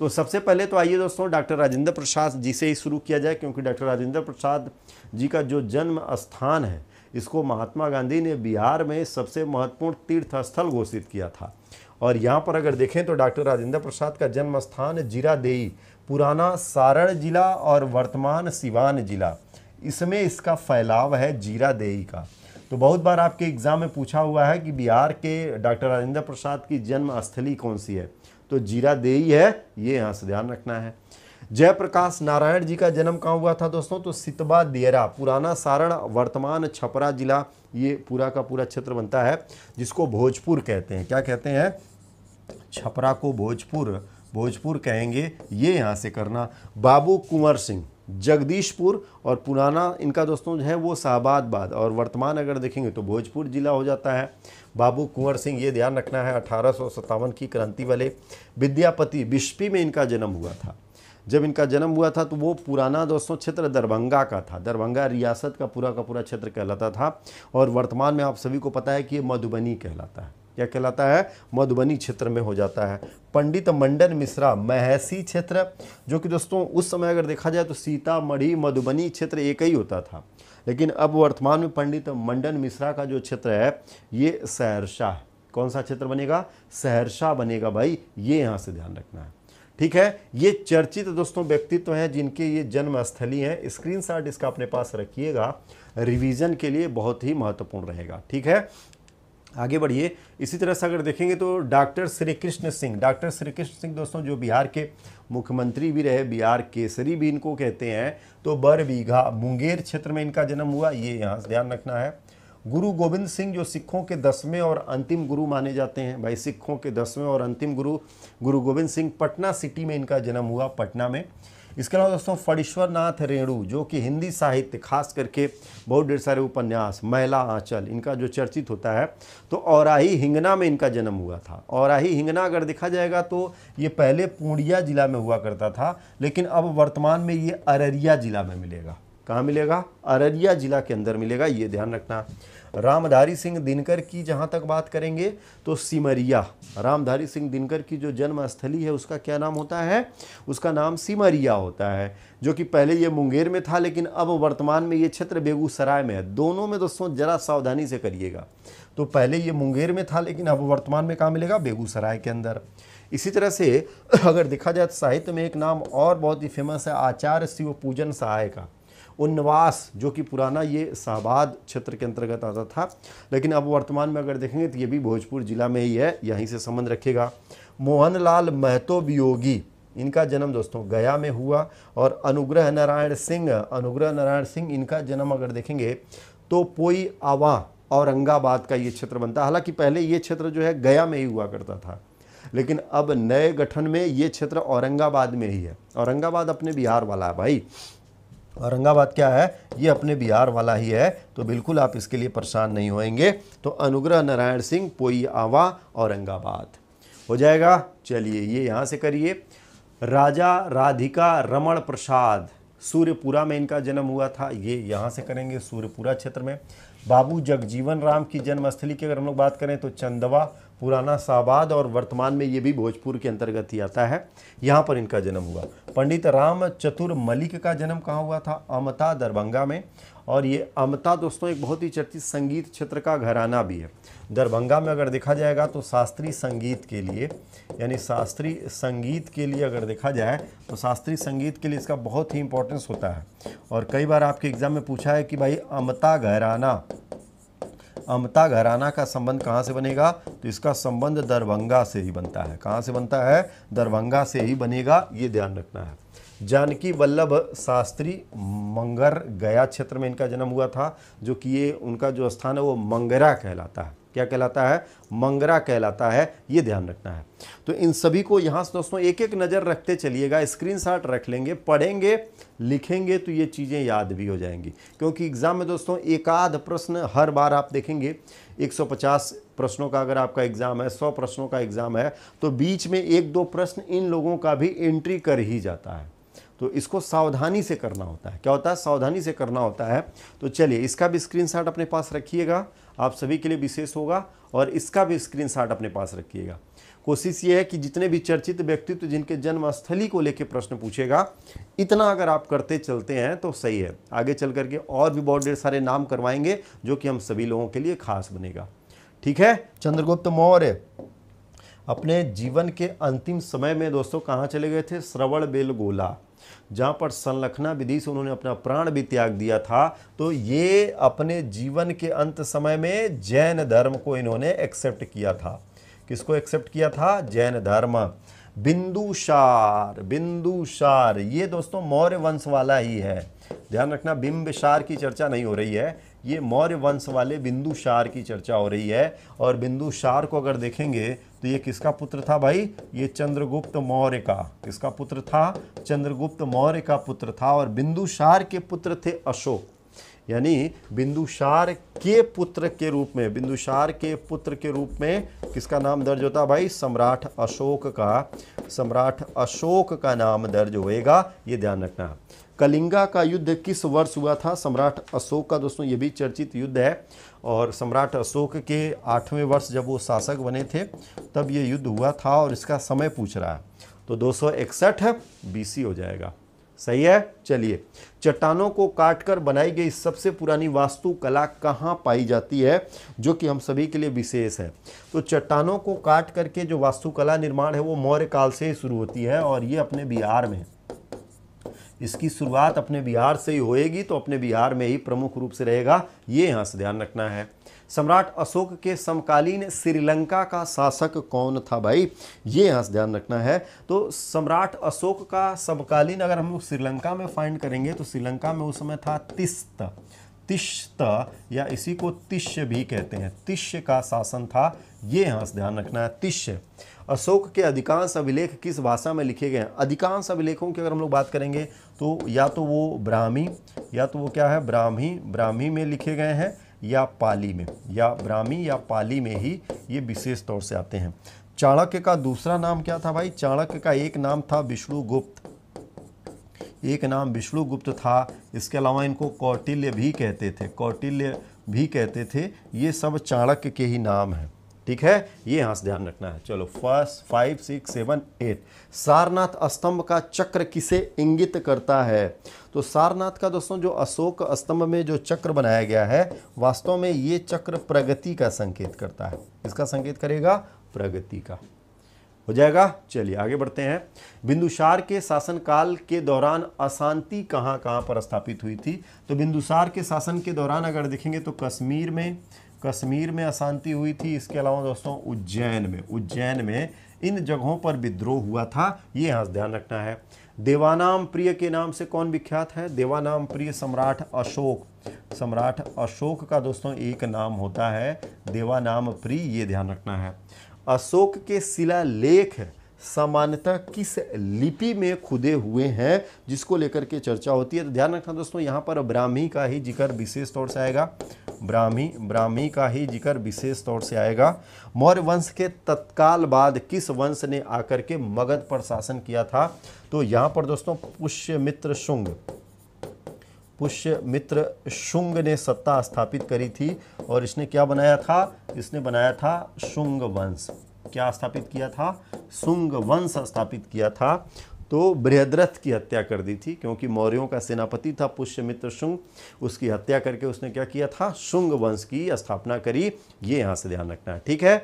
तो सबसे पहले तो आइए दोस्तों डॉक्टर राजेंद्र प्रसाद जी से ही शुरू किया जाए क्योंकि डॉक्टर राजेंद्र प्रसाद जी का जो जन्म स्थान है इसको महात्मा गांधी ने बिहार में सबसे महत्वपूर्ण तीर्थ स्थल घोषित किया था और यहाँ पर अगर देखें तो डॉक्टर राजेंद्र प्रसाद का जन्म स्थान जीरा देई पुराना सारण जिला और वर्तमान सिवान जिला इसमें इसका फैलाव है जीरा देई का तो बहुत बार आपके एग्ज़ाम में पूछा हुआ है कि बिहार के डॉक्टर राजेंद्र प्रसाद की जन्म स्थली कौन सी है तो जीरा ही है ये यहाँ से ध्यान रखना है जयप्रकाश नारायण जी का जन्म कहाँ हुआ था दोस्तों तो सितबा दियरा पुराना सारण वर्तमान छपरा जिला ये पूरा का पूरा क्षेत्र बनता है जिसको भोजपुर कहते हैं क्या कहते हैं छपरा को भोजपुर भोजपुर कहेंगे ये यहाँ से करना बाबू कुंवर सिंह जगदीशपुर और पुराना इनका दोस्तों जो है वो शाहबादबाद और वर्तमान अगर देखेंगे तो भोजपुर ज़िला हो जाता है बाबू कुंवर सिंह ये ध्यान रखना है अठारह की क्रांति वाले विद्यापति बिस्पी में इनका जन्म हुआ था जब इनका जन्म हुआ था तो वो पुराना दोस्तों क्षेत्र दरभंगा का था दरभंगा रियासत का पूरा का पूरा क्षेत्र कहलाता था और वर्तमान में आप सभी को पता है कि ये मधुबनी कहलाता है क्या कहलाता है मधुबनी क्षेत्र में हो जाता है पंडित मंडन मिश्रा महसी क्षेत्र जो कि दोस्तों उस समय अगर देखा जाए तो सीतामढ़ी मधुबनी क्षेत्र एक ही होता था लेकिन अब वर्तमान में पंडित मंडन मिश्रा का जो क्षेत्र है ये सहरसा है कौन सा क्षेत्र बनेगा सहरसा बनेगा भाई ये यहाँ से ध्यान रखना है ठीक है ये चर्चित दोस्तों व्यक्तित्व हैं जिनके ये जन्म स्थली हैं स्क्रीनशॉट इसका अपने पास रखिएगा रिवीजन के लिए बहुत ही महत्वपूर्ण रहेगा ठीक है आगे बढ़िए इसी तरह से अगर देखेंगे तो डॉक्टर श्री कृष्ण सिंह डॉक्टर श्री कृष्ण सिंह दोस्तों जो बिहार के मुख्यमंत्री भी रहे बिहार केसरी भी इनको कहते हैं तो बरबीघा मुंगेर क्षेत्र में इनका जन्म हुआ ये यहाँ से ध्यान रखना है गुरु गोविंद सिंह जो सिखों के दसवें और अंतिम गुरु माने जाते हैं भाई सिखों के दसवें और अंतिम गुरु गुरु गोविंद सिंह पटना सिटी में इनका जन्म हुआ पटना में इसके अलावा दोस्तों फणीश्वर नाथ रेणु जो कि हिंदी साहित्य खास करके बहुत ढेर सारे उपन्यास महिला आंचल इनका जो चर्चित होता है तो औराही हिंगना में इनका जन्म हुआ था औराही हिंगना अगर देखा जाएगा तो ये पहले पूर्णिया जिला में हुआ करता था लेकिन अब वर्तमान में ये अररिया जिला में मिलेगा कहाँ मिलेगा अररिया जिला के अंदर मिलेगा ये ध्यान रखना रामधारी सिंह दिनकर की जहाँ तक बात करेंगे तो सिमरिया रामधारी सिंह दिनकर की जो जन्मस्थली है उसका क्या नाम होता है उसका नाम सिमरिया होता है जो कि पहले ये मुंगेर में था लेकिन अब वर्तमान में ये क्षेत्र बेगूसराय में है दोनों में दोस्तों जरा सावधानी से करिएगा तो पहले ये मुंगेर में था लेकिन अब वर्तमान में कहाँ मिलेगा बेगूसराय के अंदर इसी तरह से अगर देखा जाए तो साहित्य में एक नाम और बहुत ही फेमस है आचार्य शिव पूजन सहाय का उन्नवास जो कि पुराना ये शाहबाद क्षेत्र के अंतर्गत आता था लेकिन अब वर्तमान में अगर देखेंगे तो ये भी भोजपुर ज़िला में ही है यहीं से संबंध रखेगा मोहनलाल महतो वियोगी इनका जन्म दोस्तों गया में हुआ और अनुग्रह नारायण सिंह अनुग्रह नारायण सिंह इनका जन्म अगर देखेंगे तो पोई आवा औरंगाबाद का ये क्षेत्र बनता हालांकि पहले ये क्षेत्र जो है गया में ही हुआ करता था लेकिन अब नए गठन में ये क्षेत्र औरंगाबाद में ही है औरंगाबाद अपने बिहार वाला है भाई औरंगाबाद क्या है ये अपने बिहार वाला ही है तो बिल्कुल आप इसके लिए परेशान नहीं होएंगे तो अनुग्रह नारायण सिंह पोई आवा औरंगाबाद हो जाएगा चलिए ये यहाँ से करिए राजा राधिका रमण प्रसाद सूर्यपुरा में इनका जन्म हुआ था ये यहाँ से करेंगे सूर्यपुरा क्षेत्र में बाबू जगजीवन राम की जन्मस्थली की अगर हम लोग बात करें तो चंदवा पुराना साबाद और वर्तमान में ये भी भोजपुर के अंतर्गत ही आता है यहाँ पर इनका जन्म हुआ पंडित राम चतुर मलिक का जन्म कहाँ हुआ था अमता दरभंगा में और ये अमता दोस्तों एक बहुत ही चर्चित संगीत क्षेत्र का घराना भी है दरभंगा में अगर देखा जाएगा तो शास्त्रीय संगीत के लिए यानी शास्त्रीय संगीत के लिए अगर देखा जाए तो शास्त्रीय संगीत के लिए इसका बहुत ही इंपॉर्टेंस होता है और कई बार आपके एग्ज़ाम में पूछा है कि भाई अमता घराना अमता घराना का संबंध कहाँ से बनेगा तो इसका संबंध दरभंगा से ही बनता है कहाँ से बनता है दरभंगा से ही बनेगा ये ध्यान रखना है जानकी वल्लभ शास्त्री मंगर गया क्षेत्र में इनका जन्म हुआ था जो कि ये उनका जो स्थान है वो मंगरा कहलाता है क्या कहलाता है मंगरा कहलाता है ये ध्यान रखना है तो इन सभी को यहाँ से दोस्तों एक एक नज़र रखते चलिएगा स्क्रीन रख लेंगे पढ़ेंगे लिखेंगे तो ये चीज़ें याद भी हो जाएंगी क्योंकि एग्ज़ाम में दोस्तों एकाध प्रश्न हर बार आप देखेंगे 150 प्रश्नों का अगर आपका एग्ज़ाम है 100 प्रश्नों का एग्ज़ाम है तो बीच में एक दो प्रश्न इन लोगों का भी एंट्री कर ही जाता है तो इसको सावधानी से करना होता है क्या होता है सावधानी से करना होता है तो चलिए इसका भी स्क्रीनशॉट अपने पास रखिएगा आप सभी के लिए विशेष होगा और इसका भी स्क्रीनशॉट अपने पास रखिएगा कोशिश ये है कि जितने भी चर्चित व्यक्तित्व जिनके जन्मस्थली को लेकर प्रश्न पूछेगा इतना अगर आप करते चलते हैं तो सही है आगे चल करके और भी बहुत ढेर सारे नाम करवाएंगे जो कि हम सभी लोगों के लिए खास बनेगा ठीक है चंद्रगुप्त मौर्य अपने जीवन के अंतिम समय में दोस्तों कहाँ चले गए थे श्रवण बेलगोला जहाँ पर संलखना विधि से उन्होंने अपना प्राण भी त्याग दिया था तो ये अपने जीवन के अंत समय में जैन धर्म को इन्होंने एक्सेप्ट किया था किसको एक्सेप्ट किया था जैन धर्म बिंदुसार बिंदुसार ये दोस्तों मौर्य वंश वाला ही है ध्यान रखना बिंबशार की चर्चा नहीं हो रही है ये मौर्य वंश वाले बिंदुसार की चर्चा हो रही है और बिंदुशार को अगर देखेंगे तो ये किसका पुत्र था भाई ये चंद्रगुप्त मौर्य का किसका पुत्र था चंद्रगुप्त मौर्य का पुत्र था और बिंदुसार के पुत्र थे अशोक यानी बिंदुशार के पुत्र के रूप में बिंदुशार के पुत्र के रूप में किसका नाम दर्ज होता भाई सम्राट अशोक का सम्राट अशोक का नाम दर्ज होएगा ये ध्यान रखना कलिंगा का युद्ध किस वर्ष हुआ था सम्राट अशोक का दोस्तों ये भी चर्चित युद्ध है और सम्राट अशोक के आठवें वर्ष जब वो शासक बने थे तब ये युद्ध हुआ था और इसका समय पूछ रहा है तो दो सौ इकसठ बीसी हो जाएगा सही है चलिए चट्टानों को काटकर बनाई गई सबसे पुरानी वास्तुकला कहाँ पाई जाती है जो कि हम सभी के लिए विशेष है तो चट्टानों को काट करके जो वास्तुकला निर्माण है वो मौर्य काल से शुरू होती है और ये अपने बिहार में है इसकी शुरुआत अपने बिहार से ही होएगी तो अपने बिहार में ही प्रमुख रूप से रहेगा ये यहाँ से ध्यान रखना है सम्राट अशोक के समकालीन श्रीलंका का शासक कौन था भाई ये यहाँ से ध्यान रखना है तो सम्राट अशोक का समकालीन अगर हम लोग श्रीलंका में फाइंड करेंगे तो श्रीलंका में उस समय था तिस्त तिश्त या इसी को तिश्य भी कहते हैं तिश्य का शासन था ये यहाँ से ध्यान रखना है तिश्य अशोक के अधिकांश अभिलेख किस भाषा में लिखे गए हैं अधिकांश अभिलेखों की अगर हम लोग बात करेंगे तो या तो वो ब्राह्मी या तो वो क्या है ब्राह्मी ब्राह्मी में लिखे गए हैं या पाली में या ब्राह्मी या पाली में ही ये विशेष तौर से आते हैं चाणक्य का दूसरा नाम क्या था भाई चाणक्य का एक नाम था विष्णुगुप्त एक नाम विष्णुगुप्त था इसके अलावा इनको कौटिल्य भी कहते थे कौटिल्य भी कहते थे ये सब चाणक्य के ही नाम हैं ठीक है ये यहां से ध्यान रखना है चलो first five six seven eight Sarnath स्तंभ का चक्र किसे इंगित करता है तो सारनाथ का दोस्तों जो अशोक स्तंभ में जो चक्र बनाया गया है वास्तव में ये चक्र प्रगति का संकेत करता है इसका संकेत करेगा प्रगति का हो जाएगा चलिए आगे बढ़ते हैं बिंदुसार के शासनकाल के दौरान अशांति कहाँ कहाँ पर स्थापित हुई थी तो बिंदुसार के शासन के दौरान अगर देखेंगे तो कश्मीर में कश्मीर में अशांति हुई थी इसके अलावा दोस्तों उज्जैन में उज्जैन में इन जगहों पर विद्रोह हुआ था ये यहाँ ध्यान रखना है देवानाम प्रिय के नाम से कौन विख्यात है देवानाम प्रिय सम्राट अशोक सम्राट अशोक का दोस्तों एक नाम होता है देवानाम प्रिय ये ध्यान रखना है अशोक के शिला लेख सामान्यतः किस लिपि में खुदे हुए हैं जिसको लेकर के चर्चा होती है तो ध्यान रखना दोस्तों यहाँ पर ब्राह्मी का ही जिक्र विशेष तौर से आएगा ब्राह्मी ब्राह्मी का ही जिक्र विशेष तौर से आएगा मौर्य वंश के तत्काल बाद किस वंश ने आकर के मगध पर शासन किया था तो यहाँ पर दोस्तों पुष्य मित्र शुंग पुष्य मित्र शुंग ने सत्ता स्थापित करी थी और इसने क्या बनाया था इसने बनाया था शुंग वंश क्या स्थापित किया था सुंग वंश स्थापित किया था तो बृहद्रथ की हत्या कर दी थी क्योंकि मौर्यों का सेनापति था पुष्यमित्र शुंग उसकी हत्या करके उसने क्या किया था शुंग वंश की स्थापना करी ये यहाँ से ध्यान रखना है ठीक है